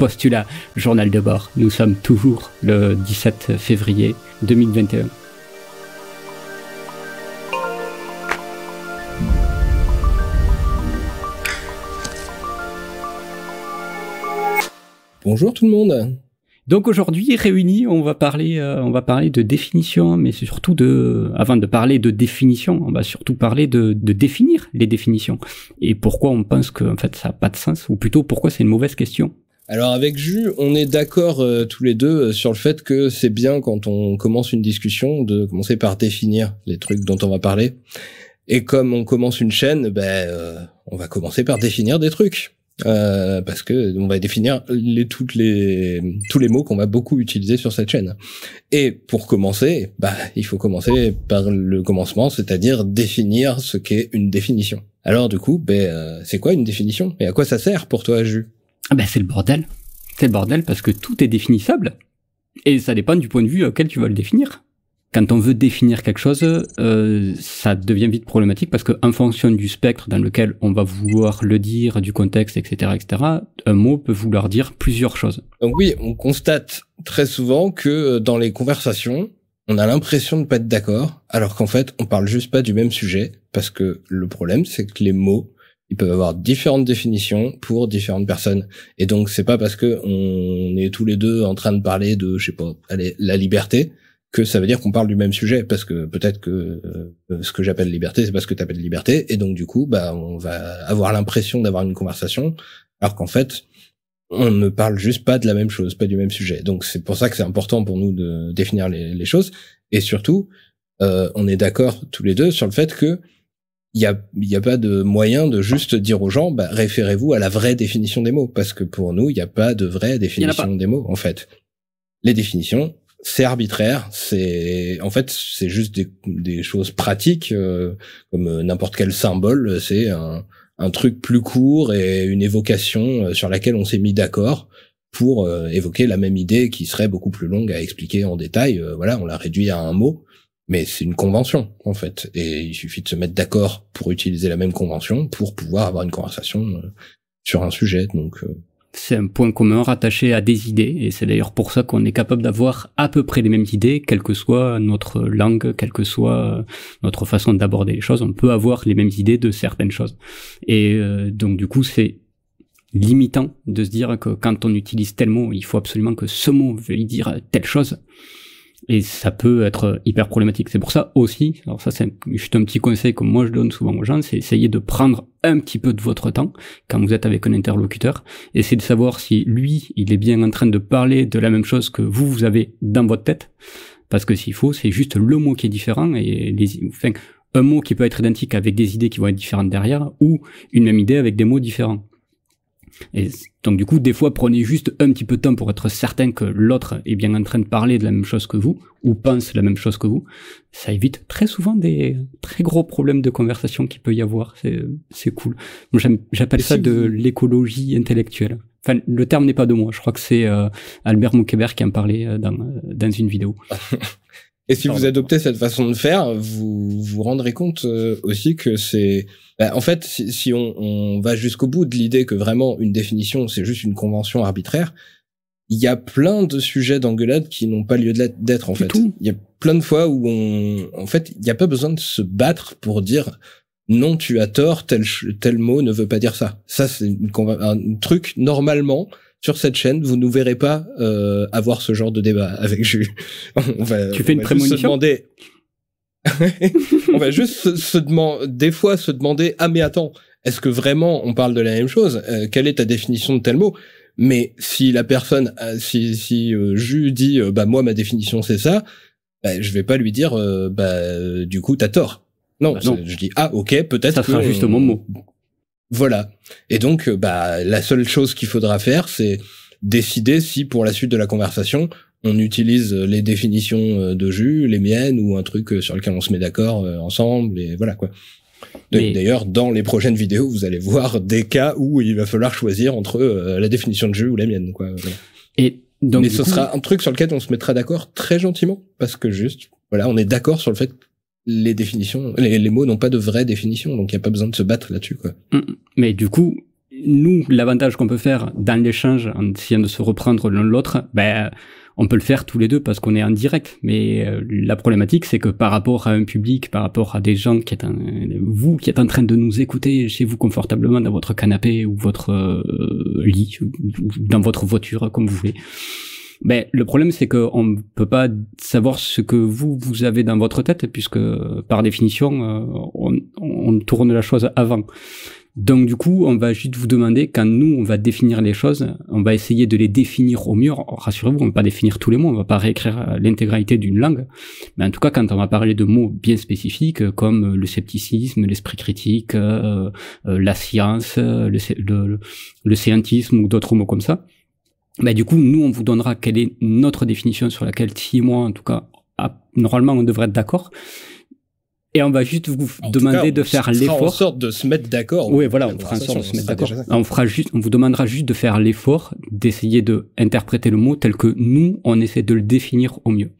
postulat, journal de bord. Nous sommes toujours le 17 février 2021. Bonjour tout le monde. Donc aujourd'hui, réunis, on va parler, euh, on va parler de définition, mais surtout de, avant de parler de définition, on va surtout parler de, définir les définitions et pourquoi on pense que fait ça n'a pas de sens, ou plutôt pourquoi c'est une mauvaise question. Alors avec Jus, on est d'accord euh, tous les deux euh, sur le fait que c'est bien quand on commence une discussion de commencer par définir les trucs dont on va parler. Et comme on commence une chaîne, ben euh, on va commencer par définir des trucs. parce que on va définir les, toutes les, tous les mots qu'on va beaucoup utiliser sur cette chaîne. Et pour commencer, bah, il faut commencer par le commencement, c'est-à-dire définir ce qu'est une définition. Alors du coup, ben, c'est quoi une définition Et à quoi ça sert pour toi, Jus ah ben c'est le bordel. C'est le bordel parce que tout est définissable. Et ça dépend du point de vue auquel tu vas le définir. Quand on veut définir quelque chose, euh, ça devient vite problématique parce qu'en fonction du spectre dans lequel on va vouloir le dire, du contexte, etc., etc., un mot peut vouloir dire plusieurs choses. Donc oui, on constate très souvent que euh, dans les conversations, on a l'impression de pas être d'accord, alors qu'en fait, on parle juste pas du même sujet, parce que le problème, c'est que les mots ils peuvent avoir différentes définitions pour différentes personnes. Et donc, c'est pas parce que on est tous les deux en train de parler de, je sais pas, allez, la liberté, que ça veut dire qu'on parle du même sujet, parce que peut-être que euh, ce que j'appelle liberté, c'est pas ce que tu appelles liberté, et donc du coup, bah, on va avoir l'impression d'avoir une conversation, alors qu'en fait, on ne parle juste pas de la même chose, pas du même sujet. Donc c'est pour ça que c'est important pour nous de définir les, les choses, et surtout, euh, on est d'accord tous les deux sur le fait que il y a, pas de moyen de juste dire aux gens, bah, référez-vous à la vraie définition des mots, parce que pour nous, il n'y a pas de vraie définition des mots, en fait. Les définitions, c'est arbitraire, c'est en fait c'est juste des, choses pratiques euh, comme euh, n'importe quel symbole, c'est un, truc plus court et une évocation euh, sur laquelle on s'est mis d'accord pour évoquer la même idée qui serait beaucoup plus longue à expliquer en détail. voilà, on la réduit à un mot. Mais c'est une convention, en fait. Et il suffit de se mettre d'accord pour utiliser la même convention pour pouvoir avoir une conversation euh, sur un sujet. Donc, euh, c'est un point commun rattaché à des idées, et c'est d'ailleurs pour ça qu'on est capable d'avoir à peu près les mêmes idées, quelle que soit notre langue, quelle que soit euh, notre façon d'aborder les choses, on peut avoir les mêmes idées de certaines choses. Et donc du coup, c'est limitant de se dire que quand on utilise tel mot, il faut absolument que ce mot veuille dire telle chose et ça peut être hyper problématique. C'est pour ça aussi, alors ça c'est juste un petit conseil que moi je donne souvent aux gens, c'est essayer de prendre un petit peu de votre temps quand vous êtes avec un interlocuteur, essayez de savoir si lui, il est bien en train de parler de la même chose que vous, vous avez dans votre tête, parce que s'il faut, c'est juste le mot qui est différent, et les, enfin, un mot qui peut être identique avec des idées qui vont être différentes derrière, ou une même idée avec des mots différents. Et donc du coup, des fois, prenez juste un petit peu de temps pour être certain que l'autre est bien en train de parler de la même chose que vous, ou pense la même chose que vous. Ça évite très souvent des très gros problèmes de conversation qu'il peut y avoir. C'est cool. J'appelle ça de l'écologie intellectuelle. Enfin, le terme n'est pas de moi. Je crois que c'est euh, Albert Moukébert qui en parlait euh, dans, euh, dans une vidéo. Et si vous adoptez cette façon de faire, vous vous rendrez compte euh, aussi que c'est... Bah, en fait, si, on, on, va jusqu'au bout de l'idée que vraiment une définition, c'est juste une convention arbitraire, il y a plein de sujets d'engueulade qui n'ont pas lieu d'être en fait. Il y a plein de fois où on, en fait, il n'y a pas besoin de se battre pour dire non, tu as tort, tel tel mot ne veut pas dire ça. Ça c'est un truc normalement sur cette chaîne, vous nous verrez pas euh, avoir ce genre de débat avec Jules. on va, tu fais une prémonition. Se demander... on va juste se, demander, des fois se demander, ah mais attends, est-ce que vraiment on parle de la même chose euh, Quelle est ta définition de tel mot Mais si la personne, euh, si, si euh, Jules dit, bah moi ma définition c'est ça, bah, je vais pas lui dire, bah du coup t'as tort. Non, je dis ah ok peut-être. Ça sera juste voilà. Et donc, euh, bah, la seule chose qu'il faudra faire, c'est décider si, pour la suite de la conversation, on utilise euh, les définitions euh, de jus, les miennes, ou un truc sur lequel on se met d'accord ensemble, et voilà quoi. D'ailleurs, dans les prochaines vidéos, vous allez voir des cas où il va falloir choisir entre la définition de jus ou la mienne, quoi. Et donc, Mais ce sera un truc sur lequel on se mettra d'accord très gentiment, parce que juste, voilà, on est d'accord sur le fait les définitions, les, mots n'ont pas de vraie définition, donc il n'y a pas besoin de se battre là-dessus. quoi. Mm, mm. Mais du coup, nous, l'avantage qu'on peut faire dans l'échange, en essayant de se reprendre l'un l'autre, ben, on peut le faire tous les deux parce qu'on est en direct. Mais euh, la problématique, c'est que par rapport à un public, par rapport à des gens qui est en, vous, qui êtes en train de nous écouter chez vous confortablement dans votre canapé ou votre euh, lit, ou dans votre voiture, comme vous voulez, ben, le problème, c'est qu'on ne peut pas savoir ce que vous, vous avez dans votre tête, puisque par définition, euh, on, on tourne la chose avant. Donc du coup, on va juste vous demander, quand nous, on va définir les choses, on va essayer de les définir au mieux. Rassurez-vous, on ne va pas définir tous les mots, on ne va pas réécrire euh, l'intégralité d'une langue. Mais en tout cas, quand on va parler de mots bien spécifiques, euh, comme le scepticisme, l'esprit critique, la science, le, le, le scientisme ou d'autres mots comme ça, bah, du coup, nous, on vous donnera quelle est notre définition sur laquelle si moi, en tout cas, normalement, on devrait être d'accord. Et on va juste vous demander de faire l'effort. On fera en sorte de se mettre d'accord. Oui, voilà, on fera en sorte de se mettre d'accord. On fera juste, on vous demandera juste de faire l'effort d'essayer de interpréter le mot tel que nous, on essaie de le définir au mieux.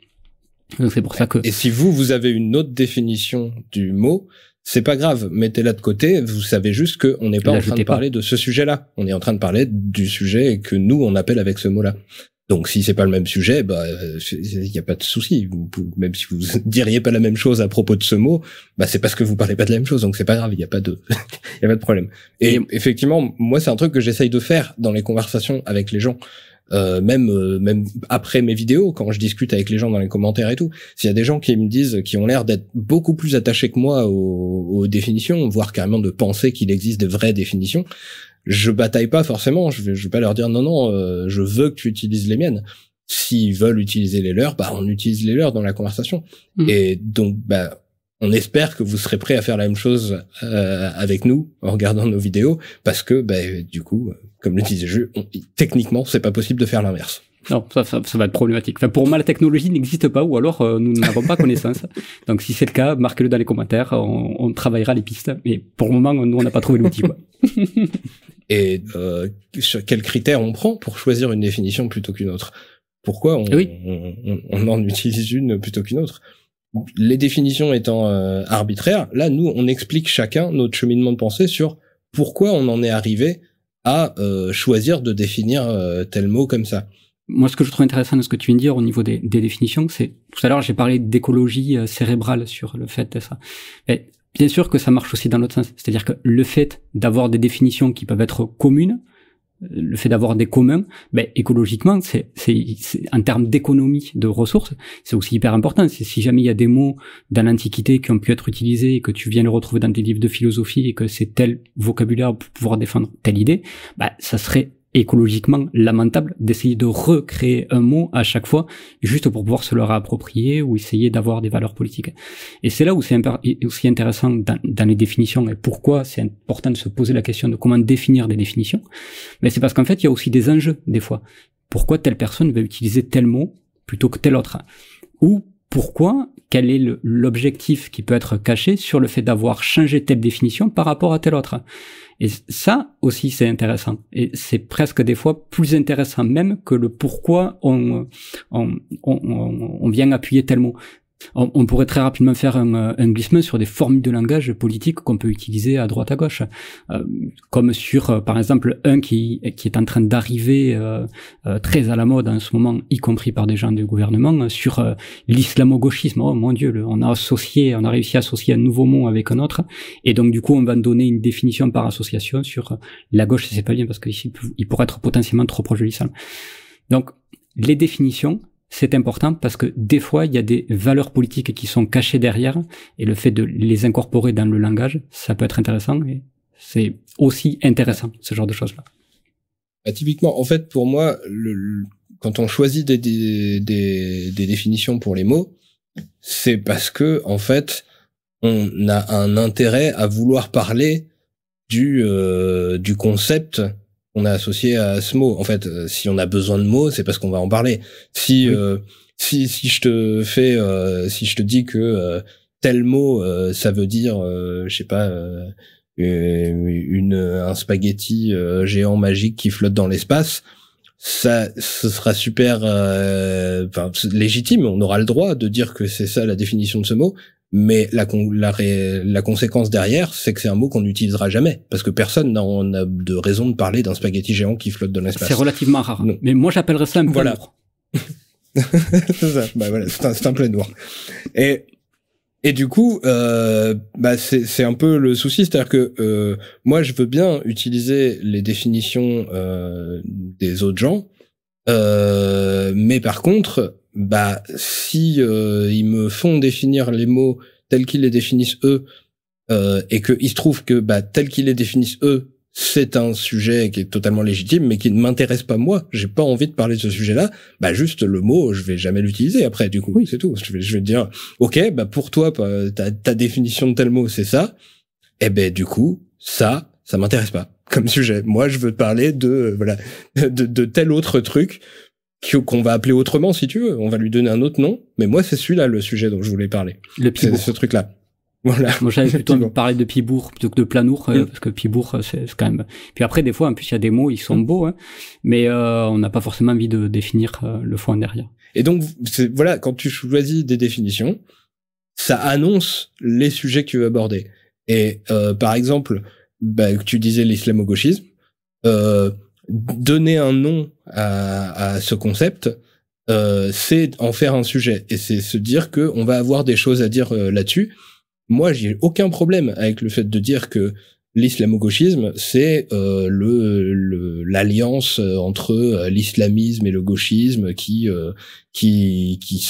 Donc c'est pour ça que. Et si vous, vous avez une autre définition du mot, c'est pas grave, mettez-la de côté. Vous savez juste que on n'est pas en train de parler de ce sujet-là. On est en train de parler du sujet que nous on appelle avec ce mot-là. Donc si c'est pas le même sujet, bah il euh, n'y a pas de souci. Même si vous diriez pas la même chose à propos de ce mot, bah c'est parce que vous parlez pas de la même chose, donc c'est pas grave. Il n'y a pas de, a pas de problème. Et, Et effectivement, moi c'est un truc que j'essaye de faire dans les conversations avec les gens. Euh, même euh, même après mes vidéos, quand je discute avec les gens dans les commentaires et tout, s'il y a des gens qui me disent, qui ont l'air d'être beaucoup plus attachés que moi aux, définitions, voire carrément de penser qu'il existe des vraies définitions, je bataille pas forcément. Je vais, je vais pas leur dire non non, euh, je veux que tu utilises les miennes. S'ils veulent utiliser les leurs, bah on utilise les leurs dans la conversation. Mm. Et donc bah on espère que vous serez prêt à faire la même chose euh, avec nous en regardant nos vidéos, parce que bah, du coup, comme le disait je, techniquement, c'est pas possible de faire l'inverse. Non, ça, ça, ça, va être problématique. Enfin, pour moi, la technologie n'existe pas, ou alors euh, nous n'avons pas connaissance. Donc, si c'est le cas, marquez-le dans les commentaires. On, travaillera les pistes. Mais pour le moment, nous, on n'a pas trouvé l'outil. Et euh, sur quels critères on prend pour choisir une définition plutôt qu'une autre Pourquoi on, on, on, en utilise une plutôt qu'une autre les définitions étant euh, arbitraires, là, nous, on explique chacun notre cheminement de pensée sur pourquoi on en est arrivé à euh, choisir de définir euh, tel mot comme ça. Moi, ce que je trouve intéressant de ce que tu viens de dire au niveau des, des définitions, c'est tout à l'heure, j'ai parlé d'écologie cérébrale sur le fait de ça. bien sûr que ça marche aussi dans l'autre sens. C'est-à-dire que le fait d'avoir des définitions qui peuvent être communes, le fait d'avoir des communs, mais ben, écologiquement, c'est, c'est en termes d'économie de ressources, c'est aussi hyper important. C'est si jamais il y a des mots dans l'Antiquité qui ont pu être utilisés et que tu viens le retrouver dans tes livres de philosophie et que c'est tel vocabulaire pour pouvoir défendre telle idée, ben, ça serait écologiquement lamentable d'essayer de recréer un mot à chaque fois juste pour pouvoir se le réapproprier ou essayer d'avoir des valeurs politiques. Et c'est là où c'est aussi intéressant dans, les définitions et pourquoi c'est important de se poser la question de comment définir des définitions. Mais c'est parce qu'en fait, il y a aussi des enjeux des fois. Pourquoi telle personne va utiliser tel mot plutôt que tel autre Ou pourquoi, quel est l'objectif qui peut être caché sur le fait d'avoir changé telle définition par rapport à telle autre. Et ça aussi, c'est intéressant. Et c'est presque des fois plus intéressant même que le pourquoi on, vient appuyer tel mot on, pourrait très rapidement faire un, euh, un, glissement sur des formules de langage politique qu'on peut utiliser à droite à gauche, euh, comme sur euh, par exemple un qui, qui est en train d'arriver très à la mode en ce moment, y compris par des gens du gouvernement, sur l'islamo-gauchisme. Oh mon Dieu, on a associé, on a réussi à associer un nouveau mot avec un autre, et donc du coup on va donner une définition par association sur la gauche, c'est pas bien parce il pourrait être potentiellement trop proche Donc les définitions, c'est important parce que des fois, il y a des valeurs politiques qui sont cachées derrière et le fait de les incorporer dans le langage, ça peut être intéressant et c'est aussi intéressant, ce genre de choses-là. Bah, typiquement, en fait, pour moi, quand on choisit des, définitions pour les mots, c'est parce que, en fait, on a un intérêt à vouloir parler du euh, concept on a associé à ce mot. En fait, euh, si on a besoin de mots, c'est parce qu'on va en parler. Si euh, si si je te fais euh, si je te dis que tel mot ça veut dire je sais pas une un spaghetti géant magique qui flotte dans l'espace, ça ce sera super légitime, on aura le droit de dire que c'est ça la définition de ce mot, mais la, conséquence derrière, c'est que c'est un mot qu'on n'utilisera jamais, parce que personne n'a de raison de parler d'un spaghetti géant qui flotte dans l'espace. C'est relativement rare. Mais moi, j'appellerais ça un plein voilà. noir. c'est ça. Bah, voilà, c'est un, plein noir. Et et du coup, euh, bah c'est un peu le souci, c'est-à-dire que euh, moi, je veux bien utiliser les définitions euh, des autres gens, euh, mais par contre, bah si euh, ils me font définir les mots tels qu'ils les définissent eux euh, et que se trouve que bah tels qu'ils les définissent eux c'est un sujet qui est totalement légitime mais qui ne m'intéresse pas moi j'ai pas envie de parler de ce sujet là bah juste le mot je vais jamais l'utiliser après du coup oui. c'est tout je vais dire ok bah pour toi bah, ta, définition de tel mot c'est ça et eh ben du coup ça ça m'intéresse pas comme sujet moi je veux parler de euh, voilà de tel autre truc qu'on va appeler autrement si tu veux. On va lui donner un autre nom. Mais moi, c'est celui-là le sujet dont je voulais parler. Le Pibourg. C'est ce truc-là. Voilà. Moi, j'avais plutôt envie de parler de Pibourg plutôt que de Planour, euh, mm. parce que Pibourg, euh, c'est quand même. Puis après, des fois, en plus, il y a des mots, ils sont mm. beaux, hein. mais euh, on n'a pas forcément envie de définir le fond derrière. Et donc, voilà, quand tu choisis des définitions, ça annonce les sujets que tu veux aborder. Et par exemple, bah, tu disais l'islamo-gauchisme. donner un nom à, ce concept, euh, c'est en faire un sujet et c'est se dire que on va avoir des choses à dire euh, là-dessus. Moi, j'ai aucun problème avec le fait de dire que l'islamo-gauchisme, c'est euh, le l'alliance euh, entre euh, l'islamisme et le gauchisme qui qui qui,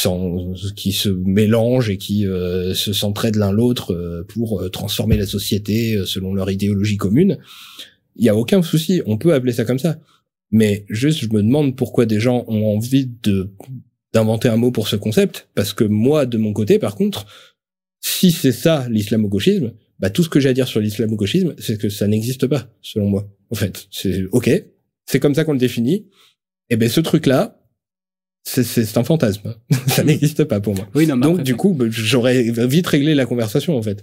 qui se mélange et qui se de l'un l'autre pour transformer la société selon leur idéologie commune. Il y a aucun souci, on peut appeler ça comme ça. Mais juste, je me demande pourquoi des gens ont envie de d'inventer un mot pour ce concept, parce que moi, de mon côté, par contre, si c'est ça l'islamo-gauchisme, bah tout ce que j'ai à dire sur l'islamo-gauchisme, c'est que ça n'existe pas, selon moi. En fait, c'est ok, c'est comme ça qu'on le définit. Et eh ben ce truc-là, c'est un fantasme. ça mm. n'existe pas pour moi. Oui, Donc du coup, bah, j'aurais vite réglé la conversation en fait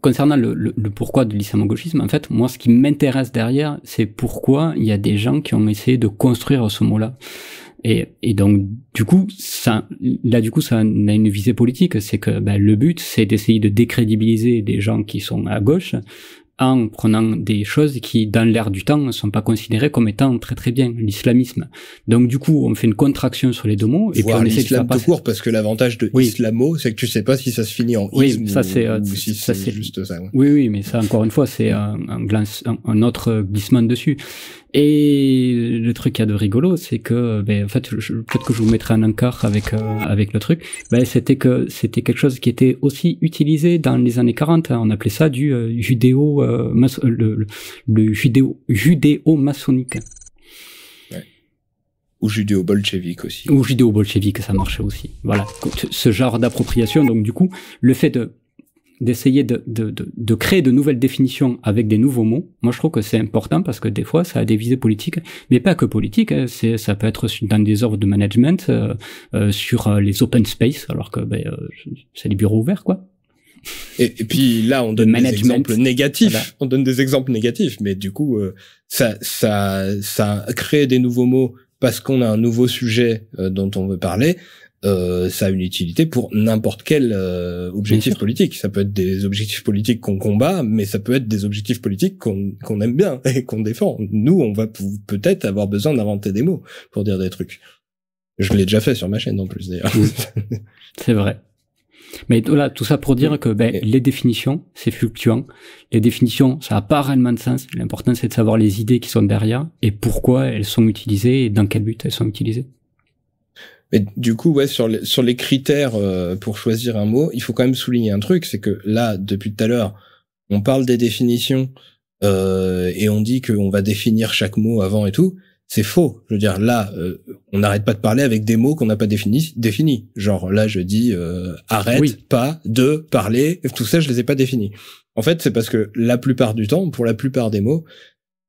concernant le, pourquoi de l'islamo-gauchisme, en fait, moi, ce qui m'intéresse derrière, c'est pourquoi il y a des gens qui ont essayé de construire ce mot-là. Et, donc, du coup, ça, là, du coup, ça a une visée politique. C'est que ben, le but, c'est d'essayer de décrédibiliser des gens qui sont à gauche en prenant des choses qui, dans l'ère du temps, ne sont pas considérées comme étant très très bien, l'islamisme. Donc du coup, on fait une contraction sur les deux mots et Voir puis on de court parce que l'avantage de islamo, c'est que tu sais pas si ça se finit en oui, ça euh, c'est si ça c'est juste ça. Oui oui, mais ça encore une fois, c'est un, un, autre glissement dessus. Et le truc qu'il a de rigolo, c'est que, ben, en fait, peut-être que je vous mettrai un encart avec euh, avec le truc. Ben, c'était que c'était quelque chose qui était aussi utilisé dans les années 40. Hein. On appelait ça du euh, judéo euh, le, le, judéo judéo maçonnique. Ou judéo-bolchevique aussi. Ou judéo-bolchevique, ça marchait aussi. Voilà, ce genre d'appropriation. Donc du coup, le fait de d'essayer de, de, de, de, créer de nouvelles définitions avec des nouveaux mots, moi je trouve que c'est important parce que des fois ça a des visées politiques, mais pas que politiques, hein. c'est, ça peut être dans des ordres de management, euh, euh, sur euh, les open space, alors que ben, c'est les bureaux ouverts quoi. Et, puis là, on donne des exemples négatifs. On donne des exemples négatifs, mais du coup, ça, ça, ça crée des nouveaux mots parce qu'on a un nouveau sujet dont on veut parler. Euh, ça a une utilité pour n'importe quel euh, objectif politique. Ça peut être des objectifs politiques qu'on combat, mais ça peut être des objectifs politiques qu'on aime bien et qu'on défend. Nous, on va peut-être avoir besoin d'inventer des mots pour dire des trucs. Je l'ai déjà fait sur ma chaîne en plus d'ailleurs. C'est vrai. Mais voilà, tout ça pour dire que ben, les définitions, c'est fluctuant. Les définitions, ça n'a pas vraiment de sens. L'important, c'est de savoir les idées qui sont derrière et pourquoi elles sont utilisées et dans quel but elles sont utilisées. Mais du coup, ouais, sur les, sur les critères euh, pour choisir un mot, il faut quand même souligner un truc, c'est que là, depuis tout à l'heure, on parle des définitions euh, et on dit qu'on va définir chaque mot avant et tout. C'est faux. Je veux dire, là, euh, on n'arrête pas de parler avec des mots qu'on n'a pas définis. Défini. Genre là, je dis euh, arrête pas de parler. Tout ça, je les ai pas définis. En fait, c'est parce que la plupart du temps, pour la plupart des mots,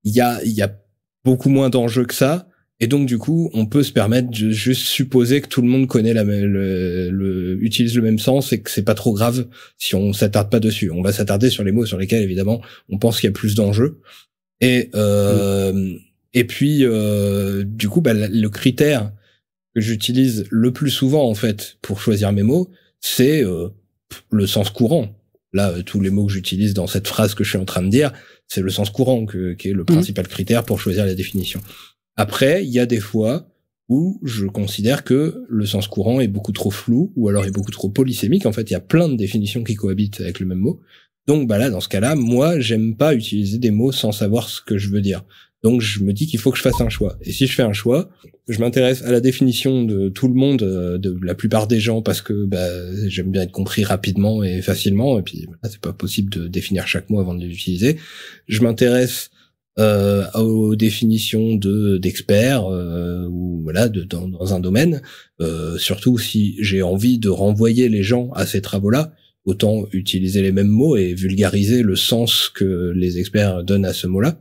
il y a, y a beaucoup moins d'enjeux que ça et donc du coup, on peut se permettre de juste supposer que tout le monde connaît le, utilise le même sens et que c'est pas trop grave si on s'attarde pas dessus. On va s'attarder sur les mots sur lesquels évidemment on pense qu'il y a plus d'enjeux. Et euh, et puis euh, du coup, bah, le critère que j'utilise le plus souvent en fait pour choisir mes mots, c'est euh, le sens courant. Là, euh, tous les mots que j'utilise dans cette phrase que je suis en train de dire, c'est le sens courant qui est le mmh. principal critère pour choisir la définition. Après, il y a des fois où je considère que le sens courant est beaucoup trop flou ou alors est beaucoup trop polysémique. En fait, il y a plein de définitions qui cohabitent avec le même mot. Donc, bah là, dans ce cas-là, moi, j'aime pas utiliser des mots sans savoir ce que je veux dire. Donc, je me dis qu'il faut que je fasse un choix. Et si je fais un choix, je m'intéresse à la définition de tout le monde, euh, de la plupart des gens, parce que bah, j'aime bien être compris rapidement et facilement. Et puis, c'est pas possible de définir chaque mot avant de l'utiliser. Je m'intéresse euh, aux définitions de d'experts euh, ou voilà de, dans, dans un domaine. Euh, surtout si j'ai envie de renvoyer les gens à ces travaux-là, autant utiliser les mêmes mots et vulgariser le sens que les experts donnent à ce mot-là.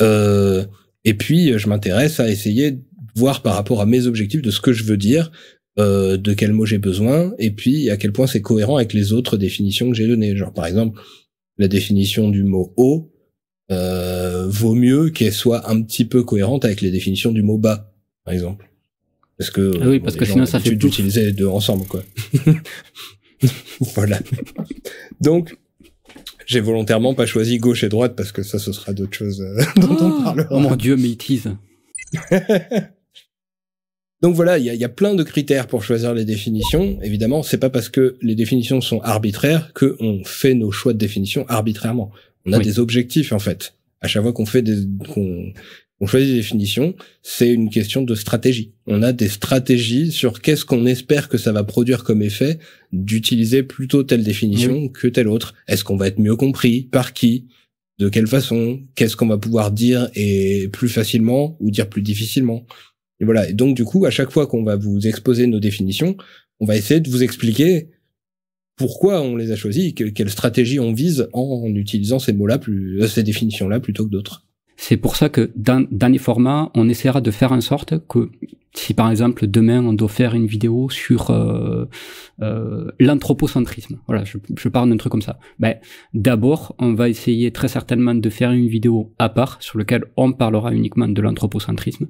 Euh, et puis je m'intéresse à essayer de voir par rapport à mes objectifs de ce que je veux dire, euh, de quel mot j'ai besoin et puis à quel point c'est cohérent avec les autres définitions que j'ai données. Genre par exemple la définition du mot haut euh, vaut mieux qu'elle soit un petit peu cohérente avec les définitions du mot bas, par exemple. Parce que ah oui, parce euh, que sinon ça fait d'utiliser les deux ensemble, quoi. voilà. Donc, j'ai volontairement pas choisi gauche et droite parce que ça, ce sera d'autres choses euh, dont on oh parlera. Oh mon dieu, mais Donc voilà, il y a, plein de critères pour choisir les définitions. Évidemment, c'est pas parce que les définitions sont arbitraires que on fait nos choix de définition arbitrairement. On a des objectifs en fait. À chaque fois qu'on fait des qu'on choisit des définitions, c'est une question de stratégie. On a des stratégies sur qu'est-ce qu'on espère que ça va produire comme effet d'utiliser plutôt telle définition que telle autre. Est-ce qu'on va être mieux compris par qui De quelle façon Qu'est-ce qu'on va pouvoir dire et plus facilement ou dire plus difficilement Et voilà. Et donc du coup, à chaque fois qu'on va vous exposer nos définitions, on va essayer de vous expliquer pourquoi on les a choisis, quelle stratégie on vise en, utilisant ces mots-là, euh, ces définitions-là plutôt que d'autres. C'est pour ça que dans, les formats, on essaiera de faire en sorte que si par exemple demain on doit faire une vidéo sur euh, euh, l'anthropocentrisme, voilà, je, parle d'un truc comme ça. Ben, d'abord, on va essayer très certainement de faire une vidéo à part sur laquelle on parlera uniquement de l'anthropocentrisme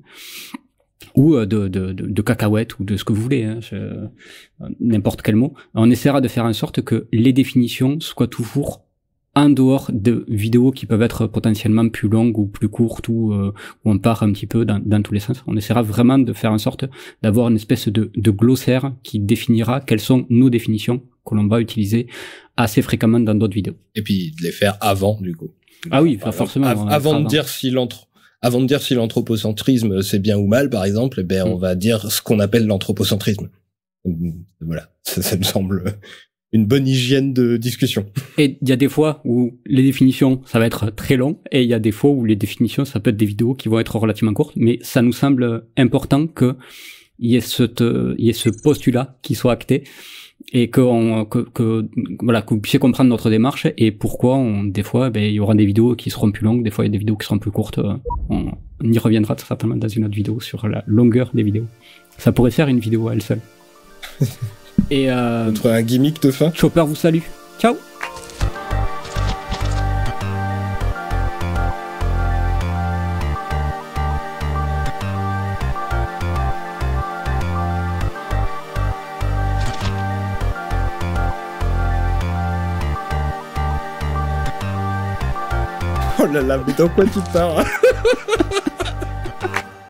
ou euh, de, de, de, cacahuètes ou de ce que vous voulez, hein, euh, n'importe quel mot. On essaiera de faire en sorte que les définitions soient toujours en dehors de vidéos qui peuvent être potentiellement plus longues ou plus courtes ou euh, où on part un petit peu dans, tous les sens. On essaiera vraiment de faire en sorte d'avoir une espèce de, glossaire qui définira quelles sont nos définitions que l'on va utiliser assez fréquemment dans d'autres vidéos. Et puis de les faire avant du coup. Ah oui, forcément. avant de dire si l'entre avant de dire si l'anthropocentrisme c'est bien ou mal, par exemple, eh ben, on mm. va dire ce qu'on appelle l'anthropocentrisme. Euh, voilà, ça, me semble une bonne hygiène de discussion. Et il y a des fois où les définitions, ça va être très long, et il y a des fois où les définitions, ça peut être des vidéos qui vont être relativement courtes, mais ça nous semble important qu'il y euh, y ait ce postulat qui soit acté et que, voilà que vous puissiez comprendre notre démarche et pourquoi des fois ben, il y aura des vidéos qui seront plus longues, des fois il y a des vidéos qui seront plus courtes. Euh, on, y reviendra certainement dans une autre vidéo sur la longueur des vidéos. Ça pourrait faire une vidéo à elle seule. et euh, un gimmick de fin. Chopper vous salue. Ciao. là là, mais dans quoi tu pars